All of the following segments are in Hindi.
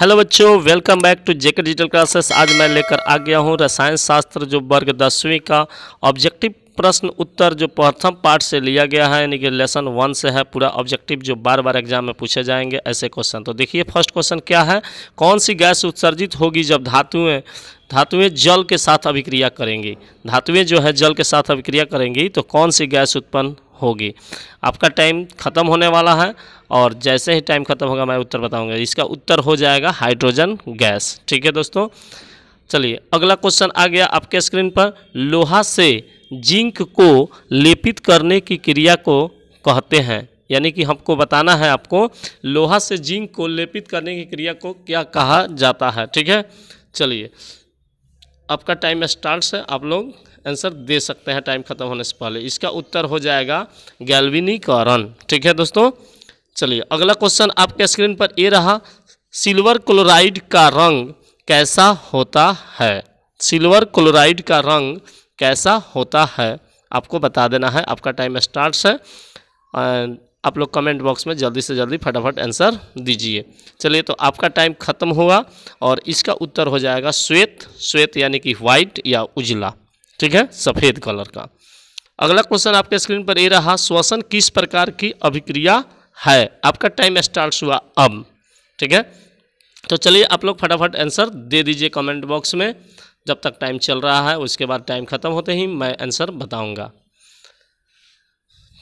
हेलो बच्चों welcome back to JK digital classes आज मैं लेकर आ गया हूँ रसायन शास्त्र जो वर्ग दसवीं का ऑब्जेक्टिव प्रश्न उत्तर जो प्रथम पार्ट से लिया गया है यानी कि लेसन वन से है पूरा ऑब्जेक्टिव जो बार बार एग्जाम में पूछे जाएंगे ऐसे क्वेश्चन तो देखिए फर्स्ट क्वेश्चन क्या है कौन सी गैस उत्सर्जित होगी जब धातुएँ धातुएँ जल के साथ अभिक्रिया करेंगी धातुएँ जो है जल के साथ अभिक्रिया करेंगी तो कौन सी गैस उत्पन्न होगी आपका टाइम ख़त्म होने वाला है और जैसे ही टाइम ख़त्म होगा मैं उत्तर बताऊंगा इसका उत्तर हो जाएगा हाइड्रोजन गैस ठीक है दोस्तों चलिए अगला क्वेश्चन आ गया आपके स्क्रीन पर लोहा से जिंक को लेपित करने की क्रिया को कहते हैं यानी कि हमको बताना है आपको लोहा से जिंक को लेपित करने की क्रिया को क्या कहा जाता है ठीक है चलिए आपका टाइम स्टार्ट से आप लोग आंसर दे सकते हैं टाइम खत्म होने से पहले इसका उत्तर हो जाएगा गैल्विनीकरण ठीक है दोस्तों चलिए अगला क्वेश्चन आपके स्क्रीन पर ये रहा सिल्वर क्लोराइड का रंग कैसा होता है सिल्वर क्लोराइड का रंग कैसा होता है आपको बता देना है आपका टाइम स्टार्ट है आप लोग कमेंट बॉक्स में जल्दी से जल्दी फटाफट आंसर दीजिए चलिए तो आपका टाइम ख़त्म हुआ और इसका उत्तर हो जाएगा श्वेत श्वेत यानी कि व्हाइट या उजला ठीक है सफ़ेद कलर का अगला क्वेश्चन आपके स्क्रीन पर ये रहा श्वसन किस प्रकार की अभिक्रिया है आपका टाइम स्टार्ट हुआ अब ठीक है तो चलिए आप लोग फटाफट आंसर दे दीजिए कमेंट बॉक्स में जब तक टाइम चल रहा है उसके बाद टाइम खत्म होते ही मैं आंसर बताऊंगा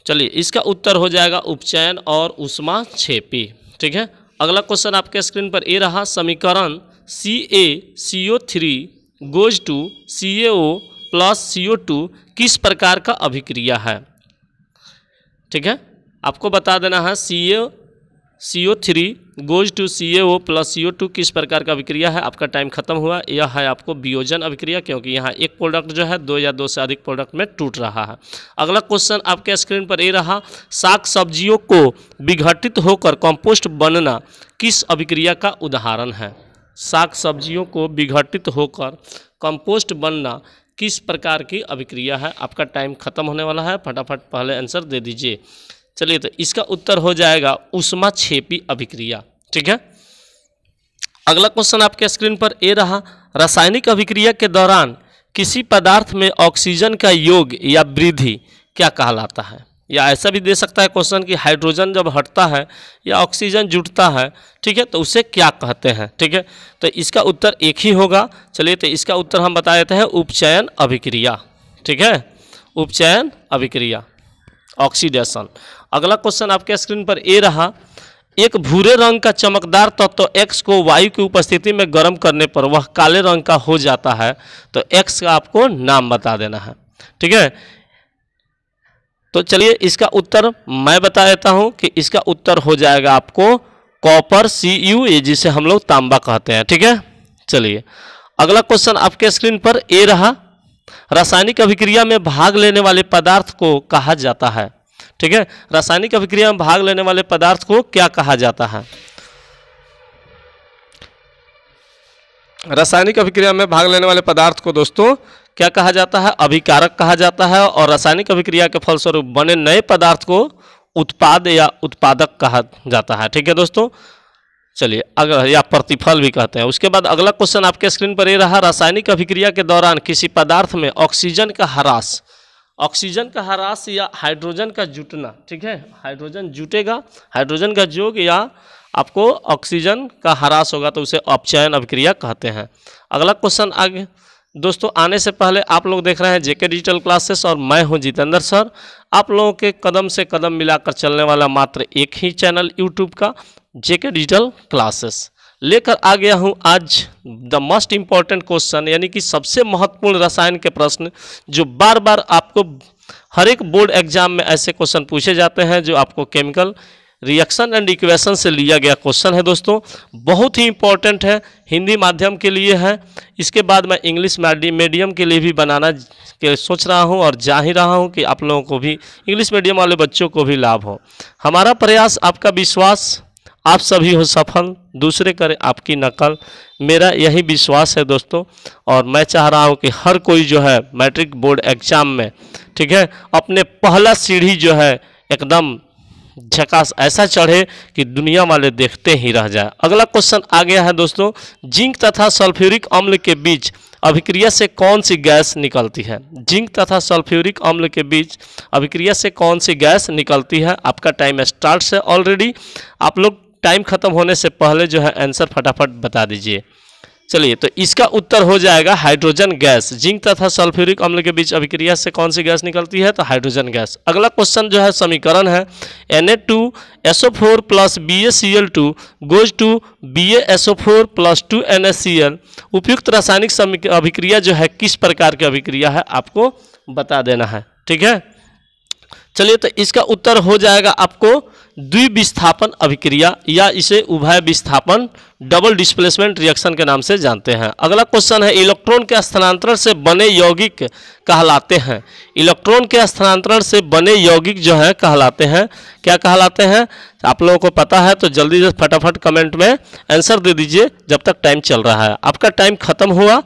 चलिए इसका उत्तर हो जाएगा उपचयन और उष्मा छेपी ठीक है अगला क्वेश्चन आपके स्क्रीन पर ये रहा समीकरण C A C O three goes to C A O plus C किस प्रकार का अभिक्रिया है ठीक है आपको बता देना है C A C O three goes to C A O plus C O two किस प्रकार का अभिक्रिया है आपका टाइम खत्म हुआ यह है आपको वियोजन अभिक्रिया क्योंकि यहाँ एक प्रोडक्ट जो है दो या दो से अधिक प्रोडक्ट में टूट रहा है अगला क्वेश्चन आपके स्क्रीन पर ये रहा साग सब्जियों को विघटित होकर कंपोस्ट बनना किस अभिक्रिया का उदाहरण है साग सब्जियों को विघटित होकर कंपोस्ट बनना किस प्रकार की अभिक्रिया है आपका टाइम खत्म होने वाला है फटाफट पहले आंसर दे दीजिए चलिए तो इसका उत्तर हो जाएगा उष्मा छेपी अभिक्रिया ठीक है अगला क्वेश्चन आपके स्क्रीन पर ए रहा रासायनिक अभिक्रिया के दौरान किसी पदार्थ में ऑक्सीजन का योग या वृद्धि क्या कहलाता है या ऐसा भी दे सकता है क्वेश्चन कि हाइड्रोजन जब हटता है या ऑक्सीजन जुटता है ठीक है तो उसे क्या कहते हैं ठीक है तो इसका उत्तर एक ही होगा चलिए तो इसका उत्तर हम बता देते हैं उपचयन अभिक्रिया ठीक है उपचयन अभिक्रिया ऑक्सीडेशन अगला क्वेश्चन आपके स्क्रीन पर ए रहा एक भूरे रंग का चमकदार तत्व तो एक्स को वायु की उपस्थिति में गर्म करने पर वह काले रंग का हो जाता है तो एक्स का आपको नाम बता देना है ठीक है तो चलिए इसका उत्तर मैं बता देता हूं कि इसका उत्तर हो जाएगा आपको कॉपर सी यू ए जिसे हम लोग तांबा कहते हैं ठीक है चलिए अगला क्वेश्चन आपके स्क्रीन पर ए रहा रासायनिक अभिक्रिया में भाग लेने वाले पदार्थ को कहा जाता है ठीक है रासायनिक अभिक्रिया में भाग लेने वाले पदार्थ को क्या कहा जाता है रासायनिक अभिक्रिया में भाग लेने वाले पदार्थ को दोस्तों क्या कहा जाता है अभिकारक कहा जाता है और रासायनिक अभिक्रिया के फलस्वरूप बने नए पदार्थ को उत्पाद या उत्पादक कहा जाता है ठीक है दोस्तों चलिए अगर या प्रतिफल भी कहते हैं उसके बाद अगला क्वेश्चन आपके स्क्रीन पर ये रहा रासायनिक अभिक्रिया के दौरान किसी पदार्थ में ऑक्सीजन का ह्रास ऑक्सीजन का ह्रास या हाइड्रोजन का जुटना ठीक है हाइड्रोजन जुटेगा हाइड्रोजन का जोग या आपको ऑक्सीजन का ह्रास होगा तो उसे अपचयन अभिक्रिया कहते हैं अगला क्वेश्चन आगे दोस्तों आने से पहले आप लोग देख रहे हैं जेके डिजिटल क्लासेस और मैं हूं जितेंद्र सर आप लोगों के कदम से कदम मिलाकर चलने वाला मात्र एक ही चैनल यूट्यूब का जेके डिजिटल क्लासेस लेकर आ गया हूं आज द मोस्ट इम्पॉर्टेंट क्वेश्चन यानी कि सबसे महत्वपूर्ण रसायन के प्रश्न जो बार बार आपको हर एक बोर्ड एग्जाम में ऐसे क्वेश्चन पूछे जाते हैं जो आपको केमिकल रिएक्शन एंड इक्वेशन से लिया गया क्वेश्चन है दोस्तों बहुत ही इंपॉर्टेंट है हिंदी माध्यम के लिए है इसके बाद मैं इंग्लिश मीडियम के लिए भी बनाना के सोच रहा हूं और जा ही रहा हूं कि आप लोगों को भी इंग्लिश मीडियम वाले बच्चों को भी लाभ हो हमारा प्रयास आपका विश्वास आप सभी हो सफल दूसरे करें आपकी नकल मेरा यही विश्वास है दोस्तों और मैं चाह रहा हूं कि हर कोई जो है मैट्रिक बोर्ड एग्जाम में ठीक है अपने पहला सीढ़ी जो है एकदम झकास ऐसा चढ़े कि दुनिया वाले देखते ही रह जाए अगला क्वेश्चन आ गया है दोस्तों जिंक तथा सल्फ्यूरिक अम्ल के बीच अभिक्रिया से कौन सी गैस निकलती है जिंक तथा सल्फ्यूरिक अम्ल के बीच अभिक्रिया से कौन सी गैस निकलती है आपका टाइम स्टार्ट से ऑलरेडी आप लोग टाइम खत्म होने से पहले जो है आंसर फटाफट बता दीजिए चलिए तो इसका उत्तर हो जाएगा हाइड्रोजन गैस जिंक तथा सल्फ्यूरिक अम्ल के बीच अभिक्रिया से कौन सी गैस निकलती है तो हाइड्रोजन गैस अगला क्वेश्चन जो है समीकरण है N A two S O four plus B A C L two goes to B S O four plus two N S C L उपयुक्त रासायनिक अभिक्रिया जो है किस प्रकार की अभिक्रिया है आपको बता देना है ठीक है चलिए तो इसका उत्तर हो जाएगा आपको द्विविस्थापन अभिक्रिया या इसे उभय विस्थापन डबल डिस्प्लेसमेंट रिएक्शन के नाम से जानते हैं अगला क्वेश्चन है इलेक्ट्रॉन के स्थानांतरण से बने यौगिक कहलाते हैं इलेक्ट्रॉन के स्थानांतरण से बने यौगिक जो है कहलाते हैं क्या कहलाते हैं आप लोगों को पता है तो जल्दी से फटाफट कमेंट में आंसर दे दीजिए जब तक टाइम चल रहा है आपका टाइम खत्म हुआ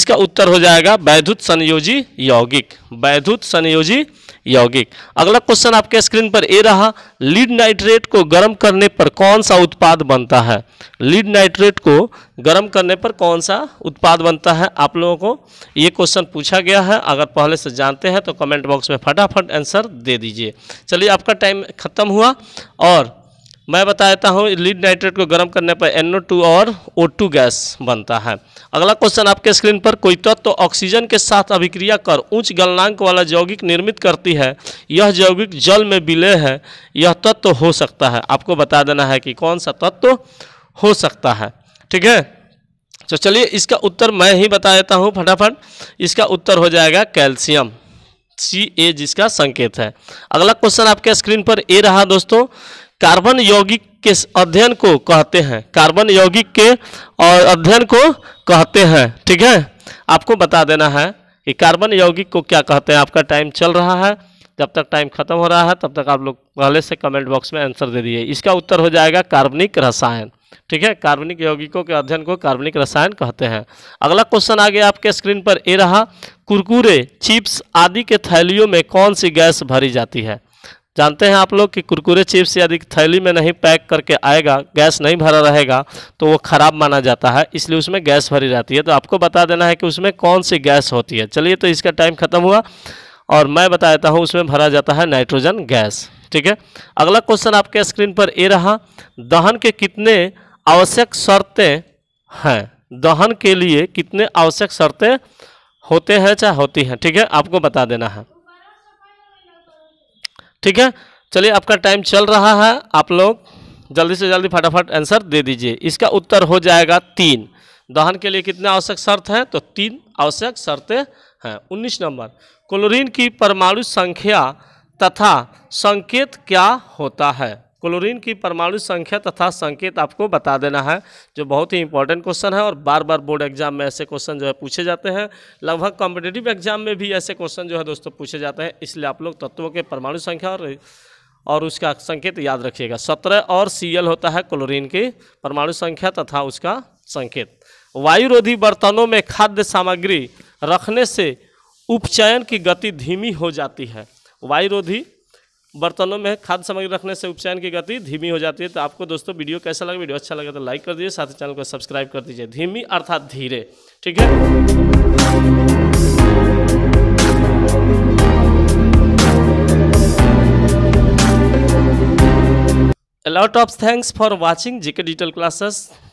इसका उत्तर हो जाएगा वैधुत संयोजी यौगिक वैधुत संयोजी यौगिक अगला क्वेश्चन आपके स्क्रीन पर ए रहा लीड नाइट्रेट को गर्म करने पर कौन सा उत्पाद बनता है लीड नाइट्रेट को गर्म करने पर कौन सा उत्पाद बनता है आप लोगों को ये क्वेश्चन पूछा गया है अगर पहले से जानते हैं तो कमेंट बॉक्स में फटाफट आंसर दे दीजिए चलिए आपका टाइम खत्म हुआ और मैं बता देता हूँ लीड नाइट्रेट को गर्म करने पर एन और ओ गैस बनता है अगला क्वेश्चन आपके स्क्रीन पर कोई तत्व तो ऑक्सीजन के साथ अभिक्रिया कर उच्च गलनांक वाला यौगिक निर्मित करती है यह यौगिक जल में विलय है यह तत्व तो हो सकता है आपको बता देना है कि कौन सा तत्व तो हो सकता है ठीक है तो चलिए इसका उत्तर मैं ही बता देता हूँ फटाफट इसका उत्तर हो जाएगा कैल्शियम सी ए जिसका संकेत है अगला क्वेश्चन आपके स्क्रीन पर ए रहा दोस्तों कार्बन यौगिक के अध्ययन को कहते हैं कार्बन यौगिक के और अध्ययन को कहते हैं ठीक है आपको बता देना है कि कार्बन यौगिक को क्या कहते हैं आपका टाइम चल रहा है जब तक टाइम खत्म हो रहा है तब तक आप लोग पहले से कमेंट बॉक्स में आंसर दे दिए इसका उत्तर हो जाएगा कार्बनिक रसायन ठीक है कार्बनिक यौगिकों के अध्ययन को कार्बनिक रसायन कहते हैं अगला क्वेश्चन आ गया आपके स्क्रीन पर ए रहा कुरकुरे चिप्स आदि के थैलियों में कौन सी गैस भरी जाती है जानते हैं आप लोग कि कुरकुरे चिप्स यदि थैली में नहीं पैक करके आएगा गैस नहीं भरा रहेगा तो वो ख़राब माना जाता है इसलिए उसमें गैस भरी रहती है तो आपको बता देना है कि उसमें कौन सी गैस होती है चलिए तो इसका टाइम ख़त्म हुआ और मैं बता देता हूँ उसमें भरा जाता है नाइट्रोजन गैस ठीक है अगला क्वेश्चन आपके स्क्रीन पर ये रहा दहन के कितने आवश्यक शर्तें हैं दहन के लिए कितने आवश्यक शर्तें होते हैं चाहे होती हैं ठीक है आपको बता देना है ठीक है चलिए आपका टाइम चल रहा है आप लोग जल्दी से जल्दी फटाफट आंसर दे दीजिए इसका उत्तर हो जाएगा तीन दहन के लिए कितने आवश्यक शर्त हैं तो तीन आवश्यक शर्तें हैं उन्नीस नंबर क्लोरीन की परमाणु संख्या तथा संकेत क्या होता है क्लोरीन की परमाणु संख्या तथा संकेत आपको बता देना है जो बहुत ही इंपॉर्टेंट क्वेश्चन है और बार बार बोर्ड एग्जाम में ऐसे क्वेश्चन जो है पूछे जाते हैं लगभग कॉम्पिटेटिव एग्जाम में भी ऐसे क्वेश्चन जो है दोस्तों पूछे जाते हैं इसलिए आप लोग तत्वों के परमाणु संख्या और और उसका संकेत याद रखिएगा सत्रह और सी होता है क्लोरीन की परमाणु संख्या तथा उसका संकेत वायुरोधी बर्तनों में खाद्य सामग्री रखने से उपचयन की गति धीमी हो जाती है वायुरोधी बर्तनों में खाद्य सामग्री रखने से उपचयन की गति धीमी हो जाती है तो आपको दोस्तों वीडियो कैसा लगा वीडियो अच्छा लगा तो लाइक कर दीजिए साथ ही चैनल को सब्सक्राइब कर दीजिए धीमी अर्थात धीरे ठीक है lot of thanks for watching GK digital classes